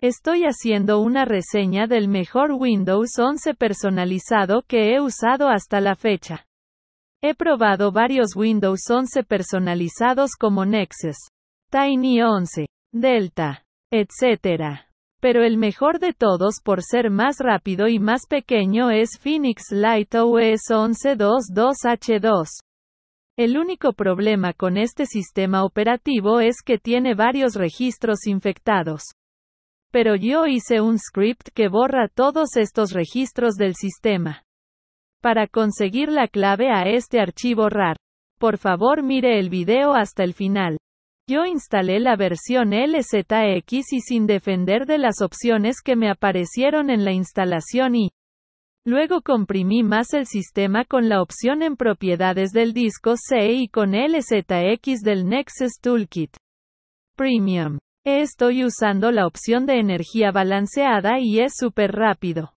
Estoy haciendo una reseña del mejor Windows 11 personalizado que he usado hasta la fecha. He probado varios Windows 11 personalizados como Nexus, Tiny 11, Delta, etc. Pero el mejor de todos por ser más rápido y más pequeño es Phoenix Lite OS 11.2.2H2. El único problema con este sistema operativo es que tiene varios registros infectados. Pero yo hice un script que borra todos estos registros del sistema. Para conseguir la clave a este archivo RAR, por favor mire el video hasta el final. Yo instalé la versión LZX y sin defender de las opciones que me aparecieron en la instalación y Luego comprimí más el sistema con la opción en propiedades del disco C y con LZX del Nexus Toolkit Premium. Estoy usando la opción de energía balanceada y es súper rápido.